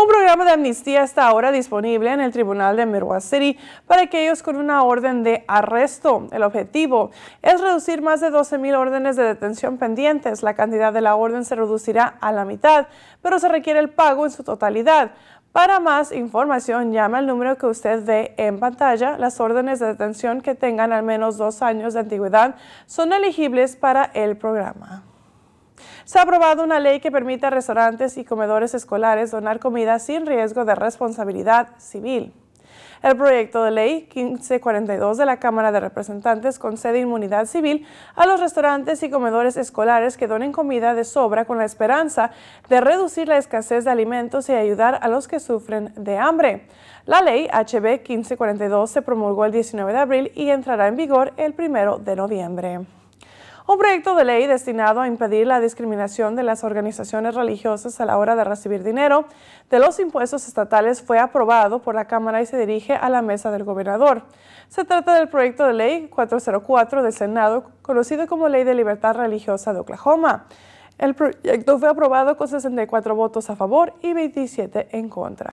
un programa de amnistía está ahora disponible en el Tribunal de Mirwa City para aquellos con una orden de arresto. El objetivo es reducir más de 12,000 órdenes de detención pendientes. La cantidad de la orden se reducirá a la mitad, pero se requiere el pago en su totalidad. Para más información, llama al número que usted ve en pantalla. Las órdenes de detención que tengan al menos dos años de antigüedad son elegibles para el programa. Se ha aprobado una ley que permite a restaurantes y comedores escolares donar comida sin riesgo de responsabilidad civil. El proyecto de ley 1542 de la Cámara de Representantes concede inmunidad civil a los restaurantes y comedores escolares que donen comida de sobra con la esperanza de reducir la escasez de alimentos y ayudar a los que sufren de hambre. La ley HB 1542 se promulgó el 19 de abril y entrará en vigor el 1 de noviembre un proyecto de ley destinado a impedir la discriminación de las organizaciones religiosas a la hora de recibir dinero de los impuestos estatales fue aprobado por la Cámara y se dirige a la mesa del gobernador. Se trata del proyecto de ley 404 del Senado, conocido como Ley de Libertad Religiosa de Oklahoma. El proyecto fue aprobado con 64 votos a favor y 27 en contra.